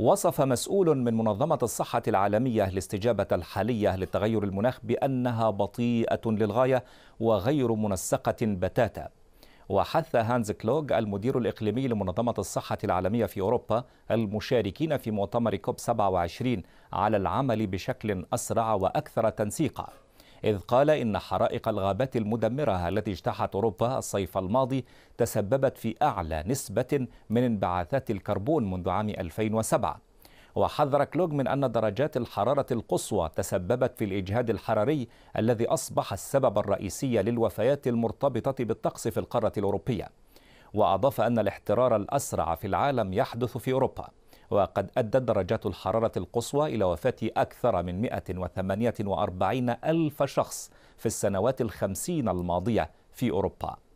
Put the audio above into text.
وصف مسؤول من منظمة الصحة العالمية الاستجابة الحالية للتغير المناخ بأنها بطيئة للغاية وغير منسقة بتاتا وحث هانز كلوج المدير الإقليمي لمنظمة الصحة العالمية في أوروبا المشاركين في مؤتمر كوب 27 على العمل بشكل أسرع وأكثر تنسيقاً إذ قال إن حرائق الغابات المدمرة التي اجتاحت أوروبا الصيف الماضي تسببت في أعلى نسبة من انبعاثات الكربون منذ عام 2007 وحذر كلوغ من أن درجات الحرارة القصوى تسببت في الإجهاد الحراري الذي أصبح السبب الرئيسي للوفيات المرتبطة بالطقس في القارة الأوروبية وأضاف أن الاحترار الأسرع في العالم يحدث في أوروبا وقد أدت درجات الحرارة القصوى إلى وفاة أكثر من 148 ألف شخص في السنوات الخمسين الماضية في أوروبا